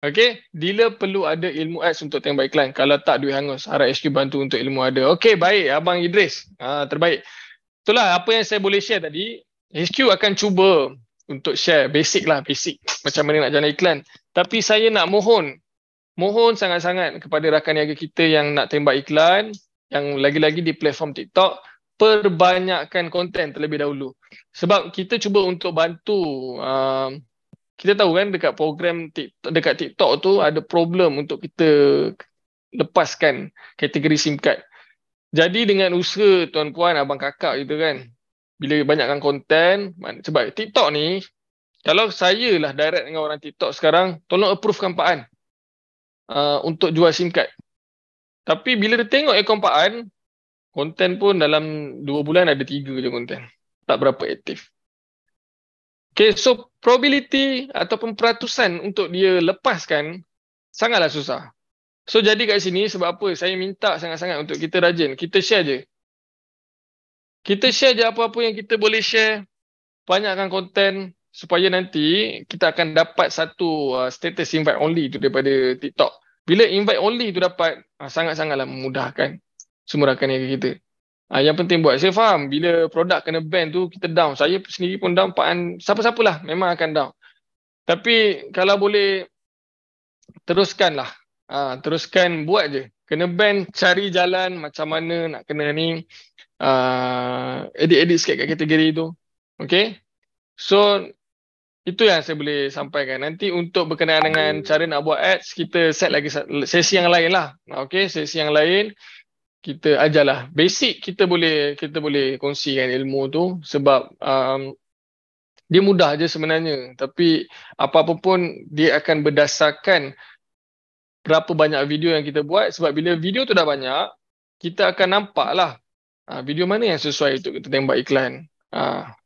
Okay, dealer perlu ada ilmu ads untuk tengok iklan. Kalau tak, duit hangus. Harap HQ bantu untuk ilmu ada. Okay, baik. Abang Idris, ha, terbaik. Itulah apa yang saya boleh share tadi. HQ akan cuba untuk share. Basic lah, basic. Macam mana nak jalan iklan. Tapi saya nak mohon, mohon sangat-sangat kepada rakan niaga kita yang nak tembak iklan, yang lagi-lagi di platform TikTok, perbanyakkan konten terlebih dahulu. Sebab kita cuba untuk bantu uh, kita tahu kan dekat program TikTok, dekat TikTok tu ada problem untuk kita lepaskan kategori SIM card. Jadi dengan usaha tuan-puan, abang kakak kita kan, bila banyakkan konten, sebab TikTok ni, kalau saya lah direct dengan orang TikTok sekarang, tolong approvekan Pak An uh, untuk jual SIM card. Tapi bila dia tengok akaun Pak An, konten pun dalam 2 bulan ada 3 je konten. Tak berapa aktif. Okay, so probability ataupun peratusan untuk dia lepaskan sangatlah susah. So jadi kat sini sebab apa saya minta sangat-sangat untuk kita rajin. Kita share je. Kita share je apa-apa yang kita boleh share. Banyakkan konten supaya nanti kita akan dapat satu uh, status invite only tu daripada TikTok. Bila invite only tu dapat, uh, sangat-sangatlah memudahkan semua rakan-rakan kita. Ah, yang penting buat. Saya faham bila produk kena ban tu kita down. Saya sendiri pun down. Pak An, siapa-siapalah memang akan down. Tapi kalau boleh teruskanlah. Ah, teruskan buat je. Kena ban cari jalan macam mana nak kena ni. Ah, edit-edit sikit kat kategori tu. Okay. So itu yang saya boleh sampaikan. Nanti untuk berkenaan dengan cara nak buat ads, kita set lagi sesi yang lain lah. Okay, sesi yang lain kita ajalah ah, basic kita boleh kita boleh kongsikan ilmu tu sebab um, dia mudah aja sebenarnya tapi apa-apa pun dia akan berdasarkan berapa banyak video yang kita buat sebab bila video tu dah banyak kita akan nampak lah ah, video mana yang sesuai untuk kita tembak iklan uh,